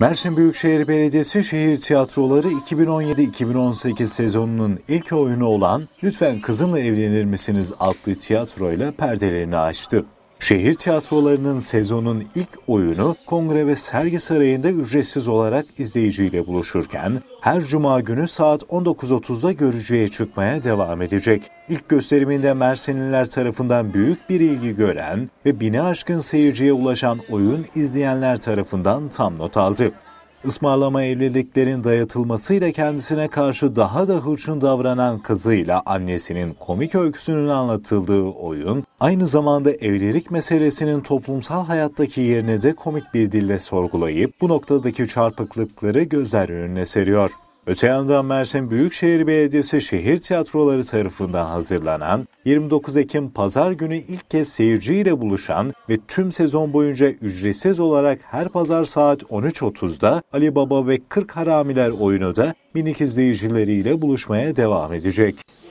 Mersin Büyükşehir Belediyesi şehir tiyatroları 2017-2018 sezonunun ilk oyunu olan Lütfen Kızımla Evlenir Misiniz adlı tiyatroyla perdelerini açtı. Şehir tiyatrolarının sezonun ilk oyunu Kongre ve Sergi Sarayı'nda ücretsiz olarak izleyiciyle buluşurken her cuma günü saat 19.30'da görücüye çıkmaya devam edecek. İlk gösteriminde Mersinliler tarafından büyük bir ilgi gören ve bini aşkın seyirciye ulaşan oyun izleyenler tarafından tam not aldı. Ismarlama evliliklerin dayatılmasıyla kendisine karşı daha da hırçın davranan kızıyla annesinin komik öyküsünün anlatıldığı oyun, aynı zamanda evlilik meselesinin toplumsal hayattaki yerini de komik bir dille sorgulayıp bu noktadaki çarpıklıkları gözler önüne seriyor. Öte yandan Mersin Büyükşehir Belediyesi şehir tiyatroları tarafından hazırlanan 29 Ekim Pazar günü ilk kez seyirciyle buluşan ve tüm sezon boyunca ücretsiz olarak her pazar saat 13.30'da Ali Baba ve 40 Haramiler oyunu da minik izleyicileriyle buluşmaya devam edecek.